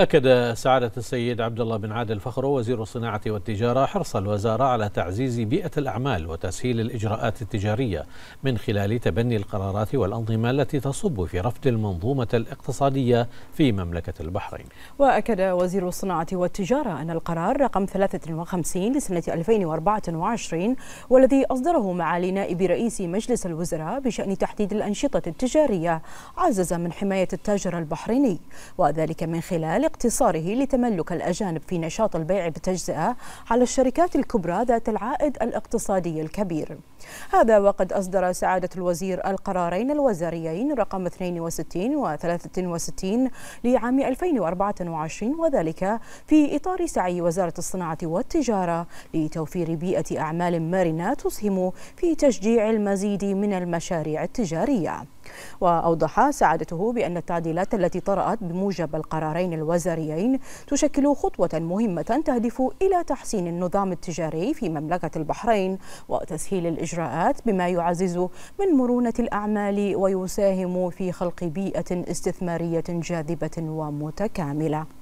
أكد سعادة السيد عبد الله بن عادل فخرو وزير الصناعة والتجارة حرص الوزارة على تعزيز بيئة الأعمال وتسهيل الإجراءات التجارية من خلال تبني القرارات والأنظمة التي تصب في رفض المنظومة الاقتصادية في مملكة البحرين. وأكد وزير الصناعة والتجارة أن القرار رقم 53 لسنة 2024 والذي أصدره معالي نائب رئيس مجلس الوزراء بشأن تحديد الأنشطة التجارية عزز من حماية التاجر البحريني وذلك من خلال لاقتصاره لتملك الأجانب في نشاط البيع بالتجزئة على الشركات الكبرى ذات العائد الاقتصادي الكبير هذا وقد أصدر سعادة الوزير القرارين الوزاريين رقم 62 و 63 لعام 2024 وذلك في إطار سعي وزارة الصناعة والتجارة لتوفير بيئة أعمال مرنة تسهم في تشجيع المزيد من المشاريع التجارية وأوضح سعادته بأن التعديلات التي طرأت بموجب القرارين الوزاريين تشكل خطوة مهمة تهدف إلى تحسين النظام التجاري في مملكة البحرين وتسهيل الإجراءات بما يعزز من مرونة الأعمال ويساهم في خلق بيئة استثمارية جاذبة ومتكاملة